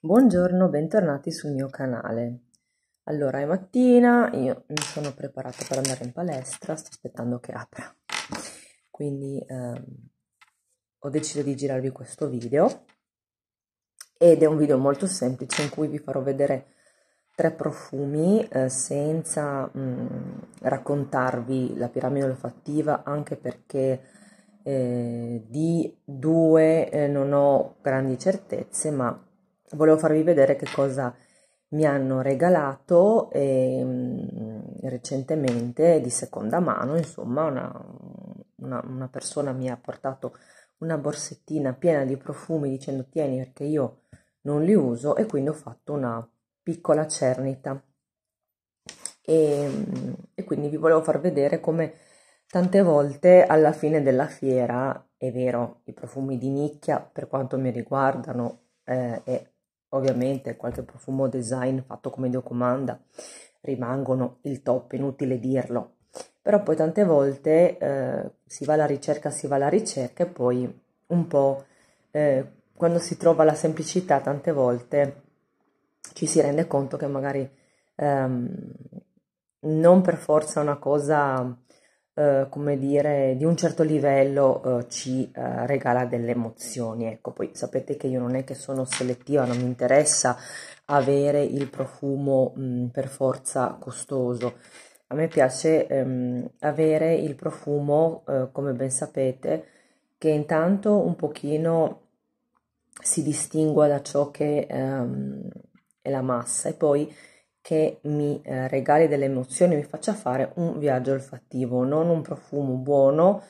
Buongiorno, bentornati sul mio canale. Allora, è mattina, io mi sono preparata per andare in palestra, sto aspettando che apra. Quindi ehm, ho deciso di girarvi questo video ed è un video molto semplice in cui vi farò vedere tre profumi eh, senza mh, mm, raccontarvi la piramide olfattiva anche perché eh, di due eh, non ho grandi certezze ma volevo farvi vedere che cosa mi hanno regalato e, ehm, recentemente di seconda mano, insomma, una, una, una, persona mi ha portato una borsettina piena di profumi dicendo tieni perché io non li uso e quindi ho fatto una piccola cernita. E, ehm, e quindi vi volevo far vedere come tante volte alla fine della fiera, è vero, i profumi di nicchia per quanto mi riguardano eh, e Ovviamente qualche profumo design fatto come Dio comanda rimangono il top, inutile dirlo. Però poi tante volte eh, si va alla ricerca, si va alla ricerca e poi un po' eh, quando si trova la semplicità tante volte ci si rende conto che magari ehm, non per forza una cosa eh, come dire, di un certo livello eh, ci eh, regala delle emozioni. Ecco, poi sapete che io non è che sono selettiva, non mi interessa avere il profumo mh, mm, per forza costoso. A me piace ehm, avere il profumo, eh, come ben sapete, che intanto un pochino si distingua da ciò che ehm, è la massa e poi che mi eh, regali delle emozioni, mi faccia fare un viaggio olfattivo, non un profumo buono,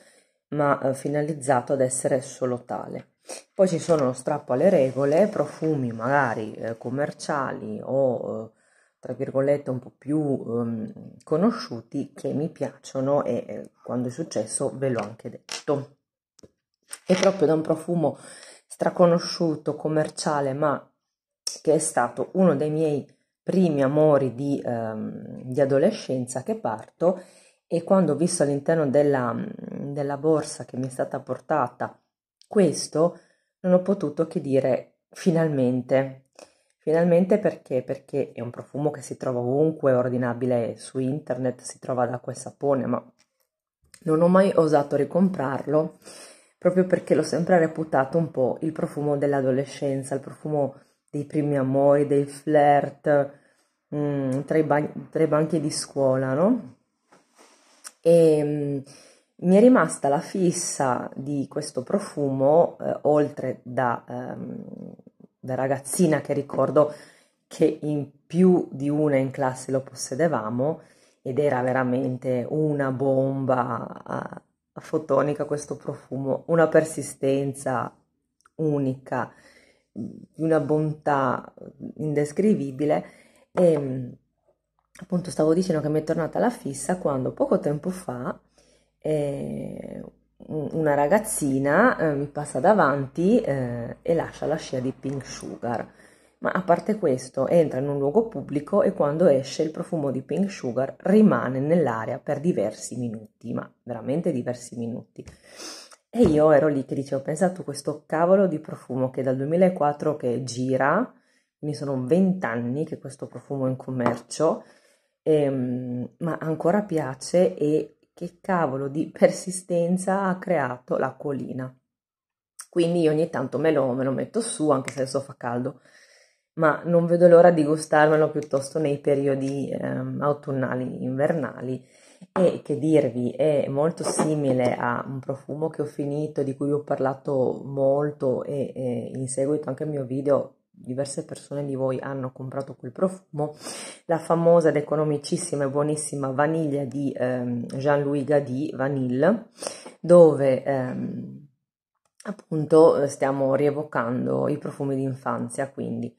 ma eh, finalizzato ad essere solo tale. Poi ci sono lo strappo alle regole, profumi magari eh, commerciali o eh, tra virgolette un po' più ehm, conosciuti che mi piacciono e eh, quando è successo ve l'ho anche detto. È proprio da un profumo straconosciuto, commerciale, ma che è stato uno dei miei primi amori di, ehm, di adolescenza che parto e quando ho visto all'interno della, della borsa che mi è stata portata questo, non ho potuto che dire finalmente. Finalmente perché? Perché è un profumo che si trova ovunque, è ordinabile su internet, si trova ad acqua e sapone, ma non ho mai osato ricomprarlo proprio perché l'ho sempre reputato un po' il profumo dell'adolescenza, il profumo dei primi amori, dei flirt mh, mm, tra, i ban- tra, i banchi di scuola, no? E ehm, mh, mi è rimasta la fissa di questo profumo, eh, oltre da, ehm, da ragazzina che ricordo che in più di una in classe lo possedevamo ed era veramente una bomba a, a fotonica questo profumo, una persistenza unica di una bontà indescrivibile e appunto stavo dicendo che mi è tornata la fissa quando poco tempo fa eh, una ragazzina eh, mi passa davanti eh, e lascia la scia di Pink Sugar. Ma a parte questo, entra in un luogo pubblico e quando esce il profumo di Pink Sugar rimane nell'aria per diversi minuti, ma veramente diversi minuti. E io ero lì che dicevo, pensato questo cavolo di profumo che dal 2004 che gira, quindi sono 20 anni che questo profumo è in commercio, ehm, ma ancora piace e che cavolo di persistenza ha creato l'acquolina. Quindi ogni tanto me lo, me lo metto su, anche se adesso fa caldo, ma non vedo l'ora di gustarmelo piuttosto nei periodi ehm, autunnali, invernali e che dirvi è molto simile a un profumo che ho finito, di cui ho parlato molto e, e in seguito anche al mio video diverse persone di voi hanno comprato quel profumo, la famosa ed economicissima e buonissima vaniglia di ehm, Jean-Louis Gadi, Vanille, dove ehm, appunto stiamo rievocando i profumi d'infanzia, quindi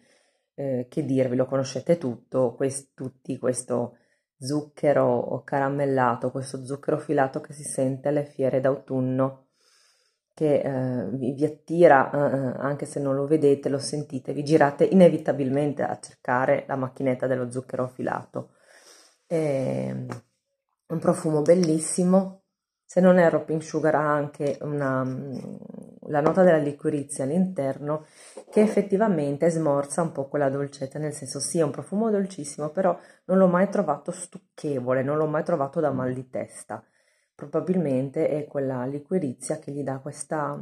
eh, che dirvi, lo conoscete tutto, quest, tutti questo zucchero caramellato, questo zucchero filato che si sente alle fiere d'autunno, che eh, vi, vi, attira, eh, eh anche se non lo vedete, lo sentite, vi girate inevitabilmente a cercare la macchinetta dello zucchero filato. E, ehm, un profumo bellissimo se non erro, Pink Sugar ha anche una, mm, la nota della liquirizia all'interno che effettivamente smorza un po' quella dolcezza, nel senso sì, è un profumo dolcissimo, però non l'ho mai trovato stucchevole, non l'ho mai trovato da mal di testa. Probabilmente è quella liquirizia che gli dà questa,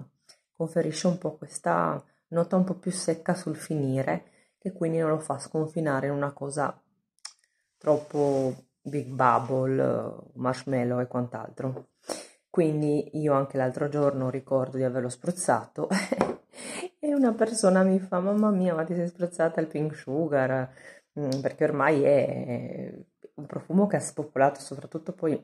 conferisce un po' questa nota un po' più secca sul finire, che quindi non lo fa sconfinare in una cosa troppo Big Bubble, Marshmallow e quant'altro. Quindi io anche l'altro giorno ricordo di averlo spruzzato e una persona mi fa mamma mia ma ti sei spruzzata il pink sugar mm, perché ormai è un profumo che ha spopolato soprattutto poi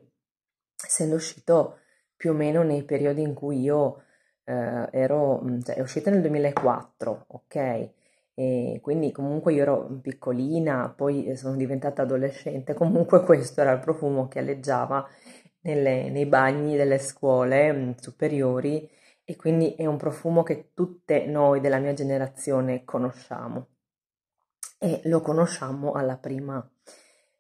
essendo uscito più o meno nei periodi in cui io eh, ero, mm, cioè è uscita nel 2004, ok? E quindi comunque io ero piccolina, poi sono diventata adolescente, comunque questo era il profumo che alleggiava nelle, nei bagni delle scuole mm, superiori e quindi è un profumo che tutte noi della mia generazione conosciamo e lo conosciamo alla prima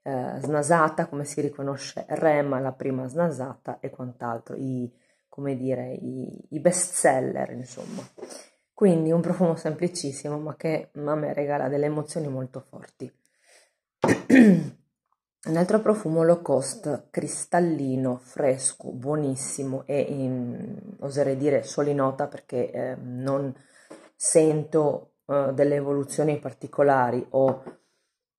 eh, snasata, come si riconosce Rem alla prima snasata e quant'altro, i, come dire, i, i best seller insomma. Quindi un profumo semplicissimo ma che a me regala delle emozioni molto forti. Un altro profumo low cost, cristallino, fresco, buonissimo e in, oserei dire solo in nota perché eh, non sento eh, delle evoluzioni particolari o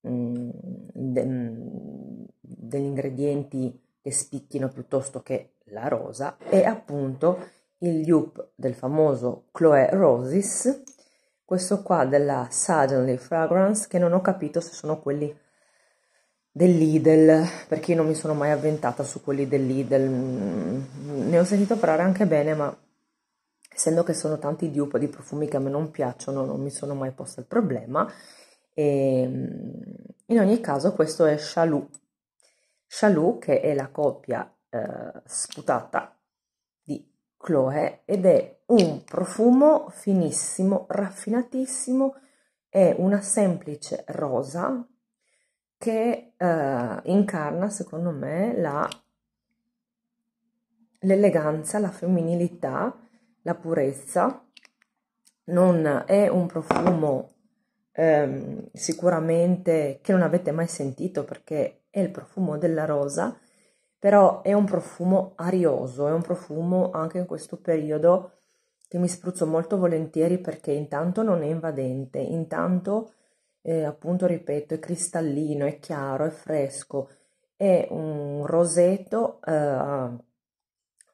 mh, mm, de, mh, degli ingredienti che spicchino piuttosto che la rosa e appunto il dupe del famoso Chloe Roses, questo qua della Suddenly Fragrance, che non ho capito se sono quelli dell'Idel, perché io non mi sono mai avventata su quelli dell'Idel, mm, ne ho sentito parlare anche bene, ma essendo che sono tanti dupe di profumi che a me non piacciono, non mi sono mai posta il problema. E ehm, in ogni caso, questo è Chalou. Chalou, che è la coppia eh, sputata Chloe ed è un profumo finissimo, raffinatissimo, è una semplice rosa che eh, incarna secondo me la, l'eleganza, la femminilità, la purezza. Non è un profumo ehm, sicuramente che non avete mai sentito perché è il profumo della rosa, però è un profumo arioso, è un profumo anche in questo periodo che mi spruzzo molto volentieri perché intanto non è invadente, intanto eh, appunto ripeto è cristallino, è chiaro, è fresco, è un roseto eh,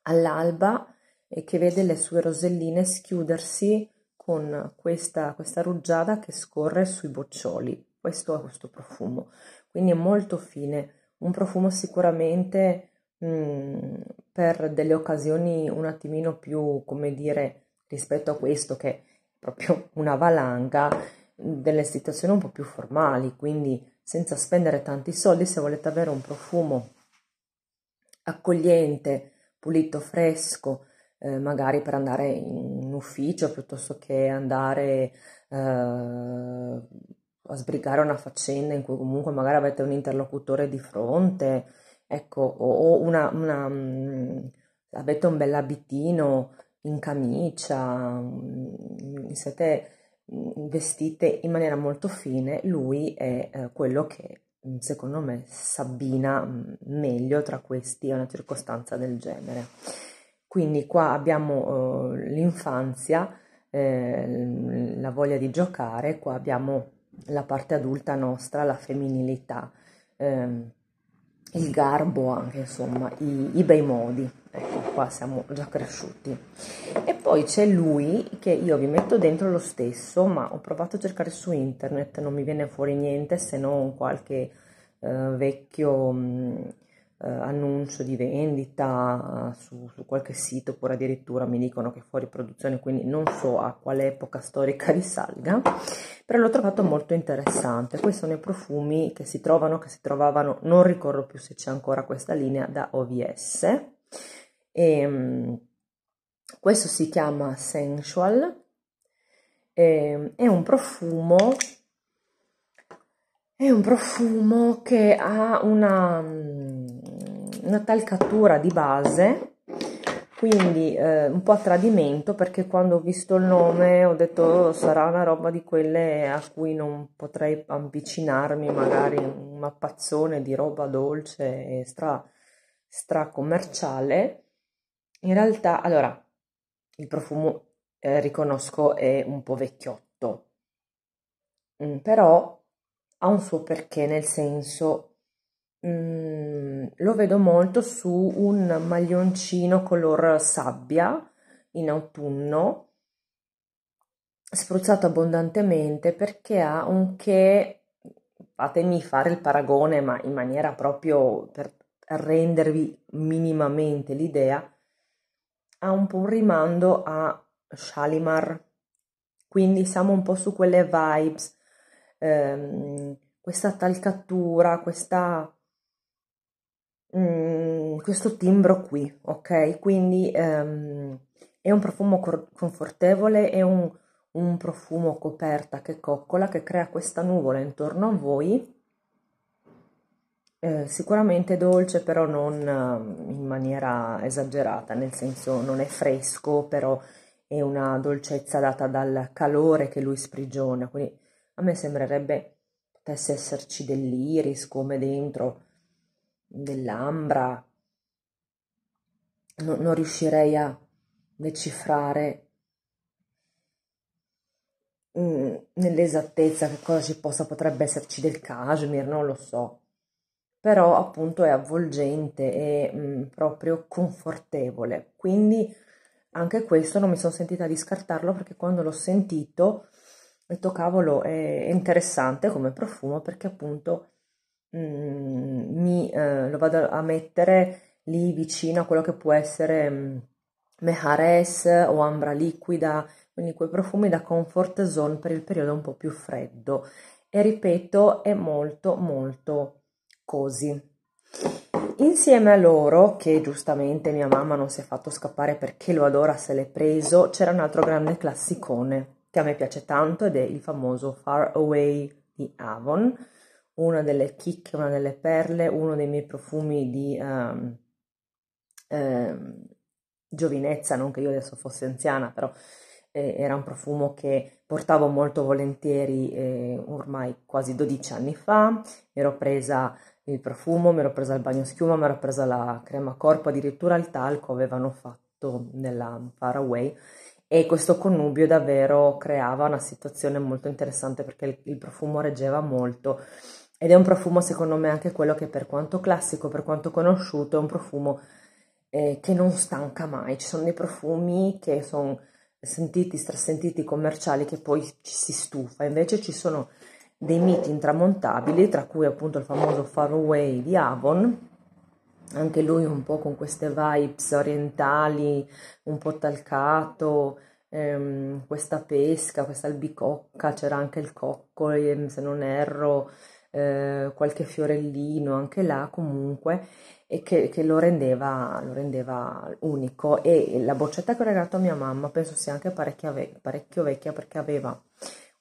all'alba e che vede le sue roselline schiudersi con questa, questa rugiada che scorre sui boccioli. Questo è questo profumo, quindi è molto fine un profumo sicuramente mh, mm, per delle occasioni un attimino più, come dire, rispetto a questo che è proprio una valanga, mm, delle situazioni un po' più formali, quindi senza spendere tanti soldi, se volete avere un profumo accogliente, pulito, fresco, eh, magari per andare in ufficio piuttosto che andare eh, a sbrigare una faccenda in cui comunque magari avete un interlocutore di fronte, ecco, o una, una, mm, avete un bell'abitino in camicia, mm, siete mm, vestite in maniera molto fine, lui è eh, quello che secondo me s'abbina meglio tra questi a una circostanza del genere. Quindi qua abbiamo eh, l'infanzia, eh, la voglia di giocare, qua abbiamo la parte adulta nostra, la femminilità, ehm, il garbo anche, insomma, i, i bei modi. Ecco, qua siamo già cresciuti. E poi c'è lui che io vi metto dentro lo stesso, ma ho provato a cercare su internet, non mi viene fuori niente se non qualche eh, vecchio... Mh, eh, annuncio di vendita eh, su, su, qualche sito oppure addirittura mi dicono che è fuori produzione quindi non so a quale epoca storica risalga però l'ho trovato molto interessante questi sono i profumi che si trovano che si trovavano non ricordo più se c'è ancora questa linea da OVS e, ehm, questo si chiama Sensual e, ehm, è un profumo è un profumo che ha una mm, una talcatura di base, quindi eh, un po' a tradimento perché quando ho visto il nome ho detto oh, sarà una roba di quelle a cui non potrei avvicinarmi, magari un mappazzone di roba dolce e stra, stra commerciale. In realtà, allora, il profumo eh, riconosco è un po' vecchiotto, mm, però ha un suo perché, nel senso Mm, lo vedo molto su un maglioncino color sabbia in autunno spruzzato abbondantemente perché ha un che fatemi fare il paragone ma in maniera proprio per rendervi minimamente l'idea ha un po' un rimando a Shalimar quindi siamo un po' su quelle vibes ehm, questa talcatura questa Mm, questo timbro qui, ok? Quindi um, è un profumo cor- confortevole, è un, un profumo coperta che coccola, che crea questa nuvola intorno a voi. Eh, sicuramente dolce, però non ehm, in maniera esagerata, nel senso non è fresco, però è una dolcezza data dal calore che lui sprigiona. Quindi a me sembrerebbe potesse esserci dell'iris come dentro dell'Ambra, no, non riuscirei a decifrare mh, mm, nell'esattezza che cosa ci possa, potrebbe esserci del cashmere, non lo so, però appunto è avvolgente e mh, mm, proprio confortevole, quindi anche questo non mi sono sentita di scartarlo perché quando l'ho sentito ho detto cavolo è interessante come profumo perché appunto mm, mi, eh, lo vado a mettere lì vicino a quello che può essere mm, Mehares o Ambra Liquida, quindi quei profumi da comfort zone per il periodo un po' più freddo. E ripeto, è molto molto così. Insieme a loro, che giustamente mia mamma non si è fatto scappare perché lo adora se l'è preso, c'era un altro grande classicone che a me piace tanto ed è il famoso Far Away di Avon una delle chicche, una delle perle, uno dei miei profumi di um, eh, giovinezza, non che io adesso fosse anziana, però eh, era un profumo che portavo molto volentieri eh, ormai quasi 12 anni fa, mi ero presa il profumo, mi ero presa il bagno schiuma, mi ero presa la crema corpo, addirittura il talco avevano fatto nella Faraway e questo connubio davvero creava una situazione molto interessante perché il, il profumo reggeva molto ed è un profumo, secondo me, anche quello che per quanto classico, per quanto conosciuto, è un profumo eh, che non stanca mai. Ci sono dei profumi che sono sentiti, strassentiti, commerciali, che poi ci si stufa. Invece ci sono dei miti intramontabili, tra cui appunto il famoso Far Away di Avon, anche lui un po' con queste vibes orientali, un po' talcato, ehm, questa pesca, questa albicocca, c'era anche il cocco, ehm, se non erro, eh, qualche fiorellino anche là comunque e che, che lo, rendeva, lo, rendeva, unico e la boccetta che ho regalato a mia mamma penso sia anche ve- parecchio vecchia perché aveva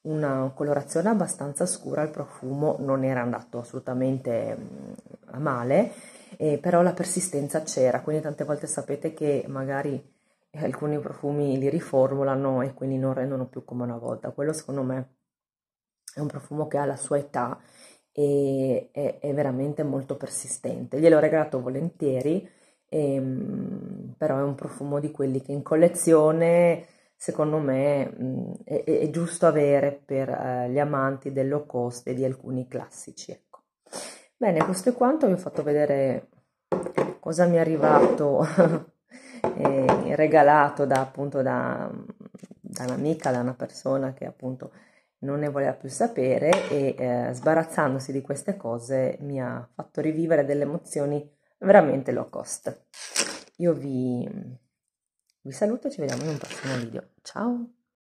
una colorazione abbastanza scura, il profumo non era andato assolutamente mm, a male, eh, però la persistenza c'era, quindi tante volte sapete che magari alcuni profumi li riformulano e quindi non rendono più come una volta. Quello secondo me è un profumo che ha la sua età e è, è veramente molto persistente. Gliel'ho regalato volentieri, ehm, però è un profumo di quelli che in collezione secondo me mm, è, è, giusto avere per eh, gli amanti del low cost e di alcuni classici. Ecco. Bene, questo è quanto, vi ho fatto vedere cosa mi è arrivato regalato da appunto da, mm, da un'amica, da una persona che appunto non ne voleva più sapere e eh, sbarazzandosi di queste cose mi ha fatto rivivere delle emozioni veramente low cost. Io vi, mm, vi saluto e ci vediamo in un prossimo video. Ciao!